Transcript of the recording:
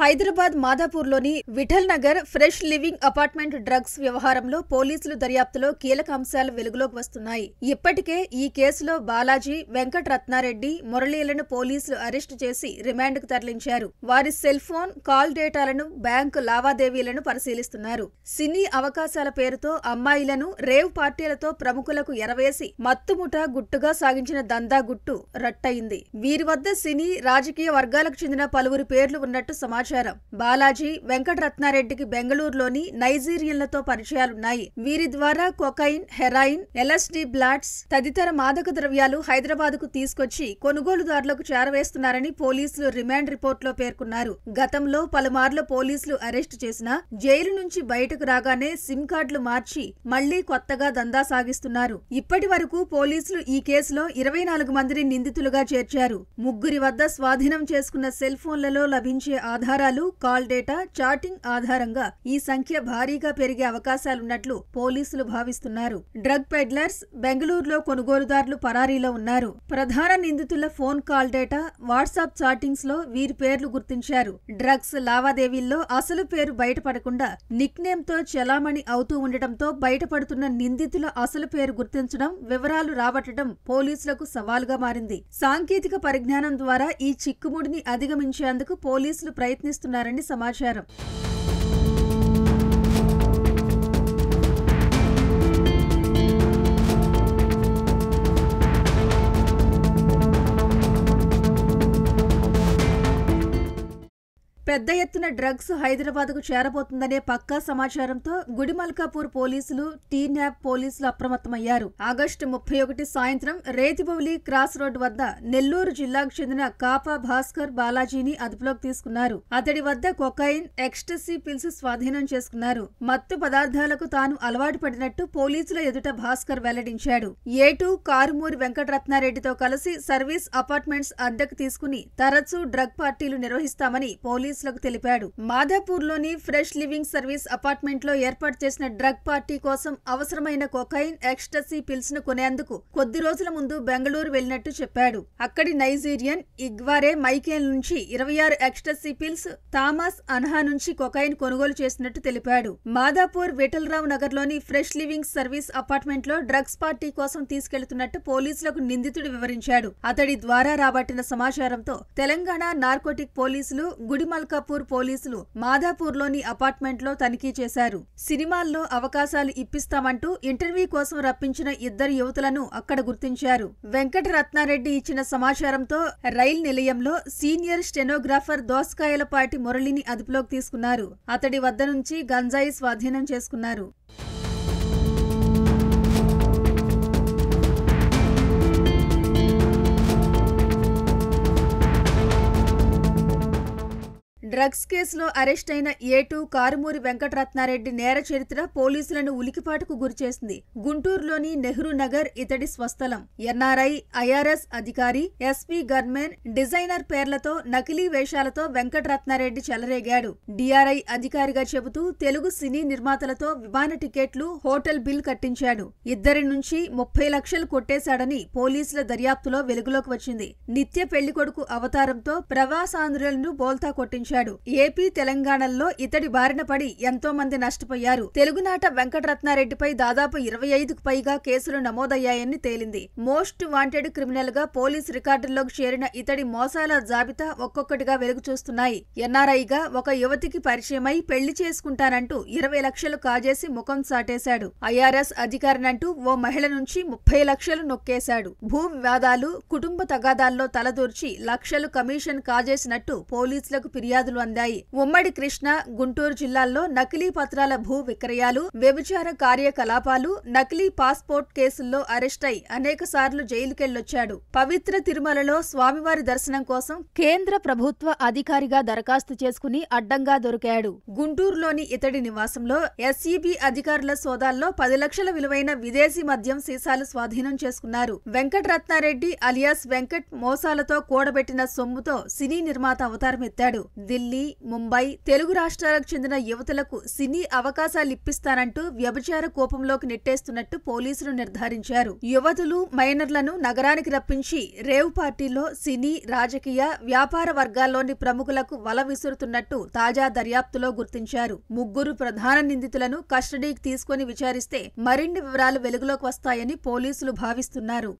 హైదరాబాద్ మాదాపూర్లోని Vithal Nagar fresh living apartment drugs వ్యవహారంలో పోలీసులు దర్యాప్తులో కీలక అంశాలు వెలుగులోకి వస్తున్నాయి ఇప్పటికే ఈ కేసులో బాలాజీ వెంకట రత్నారెడ్డి మురళీలను పోలీసులు అరెస్టు చేసి రిమాండ్కు తరలించారు వారి సెల్ ఫోన్ కాల్ డేటాలను బ్యాంకు లావాదేవీలను పరిశీలిస్తున్నారు సినీ అవకాశాల పేరుతో అమ్మాయిలను రేవ్ పార్టీలతో ప్రముఖులకు ఎరవేసి మత్తుముఠ గుట్టుగా సాగించిన దందా గుట్టు రట్టయింది వీరి వద్ద సినీ రాజకీయ వర్గాలకు చెందిన పలువురు పేర్లు ఉన్నట్టు సమాచారం సమాచారం బాలాజీ వెంకటరత్నారెడ్డికి బెంగళూరులోని నైజీరియన్లతో పరిచయాలున్నాయి వీరి ద్వారా కొకైన్ హెరాయిన్ ఎల్ఎస్డి బ్లాట్స్ తదితర మాదక ద్రవ్యాలు హైదరాబాద్ కు తీసుకొచ్చి కొనుగోలుదారులకు చేరవేస్తున్నారని పోలీసులు రిమాండ్ రిపోర్ట్ లో పేర్కొన్నారు గతంలో పలుమార్లు పోలీసులు అరెస్టు చేసినా జైలు నుంచి బయటకు రాగానే సిమ్ కార్డులు మార్చి మళ్లీ కొత్తగా దందా సాగిస్తున్నారు ఇప్పటి వరకు పోలీసులు ఈ కేసులో ఇరవై నాలుగు మందిని నిందితులుగా చేర్చారు ముగ్గురి వద్ద స్వాధీనం చేసుకున్న సెల్ ఫోన్లలో లభించే ఆధారం ఆధారాలు కాల్ డేటా చాటింగ్ ఆధారంగా ఈ సంఖ్య భారీగా పెరిగే అవకాశాలున్నట్లు పోలీసులు భావిస్తున్నారు డ్రగ్ పెడ్లర్స్ బెంగళూరులో కొనుగోలుదారులు పరారీలో ఉన్నారు ప్రధాన నిందితుల phone call data WhatsApp chattings లో వీరి పేర్లు గుర్తించారు డ్రగ్స్ లావాదేవీల్లో అసలు పేరు బయటపడకుండా నేమ్ తో చెలామణి అవుతూ ఉండటంతో బయటపడుతున్న నిందితుల అసలు పేరు గుర్తించడం వివరాలు రాబట్టడం పోలీసులకు సవాలుగా మారింది సాంకేతిక పరిజ్ఞానం ద్వారా ఈ చిక్కుముడిని అధిగమించేందుకు పోలీసులు ప్రయత్నం ప్రయత్నిస్తున్నారని సమాచారం పెద్ద ఎత్తున డ్రగ్స్ హైదరాబాద్కు చేరబోతుందనే పక్కా సమాచారంతో గుడిమల్కాపూర్ పోలీసులు న్యాప్ పోలీసులు అప్రమత్తమయ్యారు ఆగస్టు ముప్పై ఒకటి సాయంత్రం రేతిబౌలి క్రాస్ రోడ్ వద్ద నెల్లూరు జిల్లాకు చెందిన కాపా భాస్కర్ బాలాజీని అదుపులోకి తీసుకున్నారు అతడి వద్ద కొకైన్ ఎక్స్టసీ పిల్స్ స్వాధీనం చేసుకున్నారు మత్తు పదార్థాలకు తాను అలవాటు పడినట్టు పోలీసుల ఎదుట భాస్కర్ వెల్లడించాడు ఏటూ కారుమూరి వెంకటరత్నారెడ్డితో కలిసి సర్వీస్ అపార్ట్మెంట్స్ అద్దెకు తీసుకుని తరచూ డ్రగ్ పార్టీలు నిర్వహిస్తామని పోలీసు పోలీసులకు తెలిపాడు లోని ఫ్రెష్ లివింగ్ సర్వీస్ అపార్ట్మెంట్ లో ఏర్పాటు చేసిన డ్రగ్ పార్టీ కోసం అవసరమైన కొకైన్ ఎక్స్టసీ పిల్స్ ను కొనేందుకు కొద్ది రోజుల ముందు బెంగళూరు వెళ్లినట్టు చెప్పాడు అక్కడి నైజీరియన్ ఇగ్వారే మైకేల్ నుంచి ఇరవై ఆరు ఎక్స్టసీ పిల్స్ థామస్ అన్హా నుంచి కొకైన్ కొనుగోలు చేసినట్టు తెలిపాడు మాధాపూర్ విఠలరావు లోని ఫ్రెష్ లివింగ్ సర్వీస్ అపార్ట్మెంట్ లో డ్రగ్స్ పార్టీ కోసం తీసుకెళ్తున్నట్టు పోలీసులకు నిందితుడు వివరించాడు అతడి ద్వారా రాబట్టిన సమాచారంతో తెలంగాణ నార్కోటిక్ పోలీసులు గుడిమల్ కపూర్ పోలీసులు మాధాపూర్లోని అపార్ట్మెంట్లో తనిఖీ చేశారు సినిమాల్లో అవకాశాలు ఇప్పిస్తామంటూ ఇంటర్వ్యూ కోసం రప్పించిన ఇద్దరు యువతులను అక్కడ గుర్తించారు వెంకట రత్నారెడ్డి ఇచ్చిన సమాచారంతో రైల్ నిలయంలో సీనియర్ స్టెనోగ్రాఫర్ దోసకాయలపాటి మురళిని అదుపులోకి తీసుకున్నారు అతడి వద్ద నుంచి గంజాయి స్వాధీనం చేసుకున్నారు డ్రగ్స్ కేసులో అరెస్ట్ అయిన ఏటు కారుమూరి వెంకటరత్నారెడ్డి నేర చరిత్ర పోలీసులను ఉలికిపాటుకు గురిచేసింది గుంటూరులోని నెహ్రూ నగర్ ఇతడి స్వస్థలం ఎన్ఆర్ఐ ఐఆర్ఎస్ అధికారి ఎస్పీ గన్మెన్ డిజైనర్ పేర్లతో నకిలీ వేషాలతో వెంకటరత్నారెడ్డి చెలరేగాడు డిఆర్ఐ అధికారిగా చెబుతూ తెలుగు సినీ నిర్మాతలతో విమాన టికెట్లు హోటల్ బిల్ కట్టించాడు ఇద్దరి నుంచి ముప్పై లక్షలు కొట్టేశాడని పోలీసుల దర్యాప్తులో వెలుగులోకి వచ్చింది నిత్య పెళ్లికొడుకు అవతారంతో ప్రవాసాంధ్రులను బోల్తా కొట్టించాడు చేశాడు ఏపీ తెలంగాణల్లో ఇతడి బారిన పడి ఎంతో మంది నష్టపోయారు తెలుగునాట వెంకటరత్నారెడ్డిపై దాదాపు ఇరవై ఐదుకు పైగా కేసులు నమోదయ్యాయని తేలింది మోస్ట్ వాంటెడ్ క్రిమినల్ గా పోలీస్ రికార్డుల్లోకి చేరిన ఇతడి మోసాల జాబితా ఒక్కొక్కటిగా వెలుగు చూస్తున్నాయి ఎన్ఆర్ఐగా ఒక యువతికి పరిచయమై పెళ్లి చేసుకుంటానంటూ ఇరవై లక్షలు కాజేసి ముఖం సాటేశాడు ఐఆర్ఎస్ అధికారినంటూ ఓ మహిళ నుంచి ముప్పై లక్షలు నొక్కేశాడు భూ వివాదాలు కుటుంబ తగాదాల్లో తలదూర్చి లక్షలు కమిషన్ కాజేసినట్టు పోలీసులకు ఫిర్యాదు ఫిర్యాదులు అందాయి ఉమ్మడి కృష్ణ గుంటూరు జిల్లాల్లో నకిలీ పత్రాల భూ విక్రయాలు వ్యభిచార కార్యకలాపాలు నకిలీ పాస్పోర్ట్ కేసుల్లో అరెస్టై అనేక సార్లు జైలుకెళ్లొచ్చాడు పవిత్ర తిరుమలలో స్వామివారి దర్శనం కోసం కేంద్ర ప్రభుత్వ అధికారిగా దరఖాస్తు చేసుకుని అడ్డంగా దొరికాడు గుంటూరులోని ఇతడి నివాసంలో ఎస్ఈబీ అధికారుల సోదాల్లో పది లక్షల విలువైన విదేశీ మద్యం సీసాలు స్వాధీనం చేసుకున్నారు వెంకటరత్నారెడ్డి అలియాస్ వెంకట్ మోసాలతో కూడబెట్టిన సొమ్ముతో సినీ నిర్మాత అవతారమెత్తాడు ఢిల్లీ ఢిల్లీ ముంబై తెలుగు రాష్ట్రాలకు చెందిన యువతలకు సినీ అవకాశాలు ఇప్పిస్తానంటూ వ్యభిచార కోపంలోకి నెట్టేస్తున్నట్టు పోలీసులు నిర్ధారించారు యువతులు మైనర్లను నగరానికి రప్పించి రేవ్ పార్టీలో సినీ రాజకీయ వ్యాపార వర్గాల్లోని ప్రముఖులకు వల విసురుతున్నట్టు తాజా దర్యాప్తులో గుర్తించారు ముగ్గురు ప్రధాన నిందితులను కస్టడీకి తీసుకుని విచారిస్తే మరిన్ని వివరాలు వెలుగులోకి వస్తాయని పోలీసులు భావిస్తున్నారు